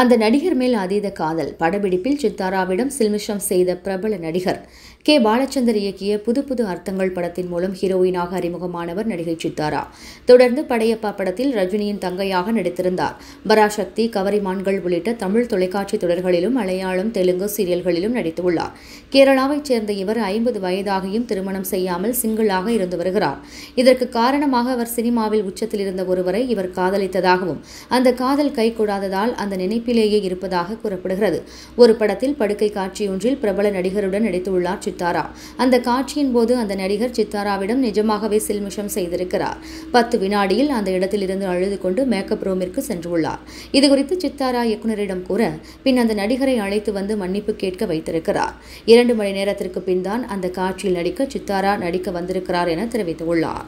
அந்த நடிகர் மேல் அதீத காதல் படப்பிடிப்பில் சித்தாராவிடம் சில்மிஷம் செய்த பிரபல நடிகர் கே பாலச்சந்தர் இயக்கிய புது புது அர்த்தங்கள் படத்தின் மூலம் ஹீரோயினாக அறிமுகமானவர் நடிகை சித்தாரா தொடர்ந்து படையப்பா படத்தில் ரஜினியின் தங்கையாக நடித்திருந்தார் பராசக்தி கவரிமான்கள் உள்ளிட்ட தமிழ் தொலைக்காட்சி தொடர்களிலும் மலையாளம் தெலுங்கு சீரியல்களிலும் நடித்துள்ளார் கேரளாவைச் சேர்ந்த இவர் ஐம்பது வயதாகியும் திருமணம் செய்யாமல் சிங்கிளாக இருந்து வருகிறார் இதற்கு காரணமாக அவர் சினிமாவில் உச்சத்தில் இருந்த ஒருவரை இவர் காதலித்ததாகவும் அந்த காதல் கைகூடாததால் அந்த நினைப்பு நடிப்பிலேயே இருப்பதாக கூறப்படுகிறது ஒரு படத்தில் படுக்கை காட்சியொன்றில் பிரபல நடிகருடன் நடித்துள்ளார் சித்தாரா அந்த காட்சியின் போது அந்த நடிகர் சித்தாராவிடம் நிஜமாகவே சில்மிஷம் செய்திருக்கிறார் பத்து வினாடியில் அந்த இடத்திலிருந்து அழுது கொண்டு மேக்கப் ரூமிற்கு சென்றுள்ளார் இதுகுறித்து சித்தாரா இயக்குநரிடம் கூற பின் அந்த நடிகரை அழைத்து வந்து மன்னிப்பு கேட்க வைத்திருக்கிறார் இரண்டு மணி நேரத்திற்கு பின் தான் அந்த காட்சியில் நடிக்க சித்தாரா நடிக்க வந்திருக்கிறார் என தெரிவித்துள்ளார்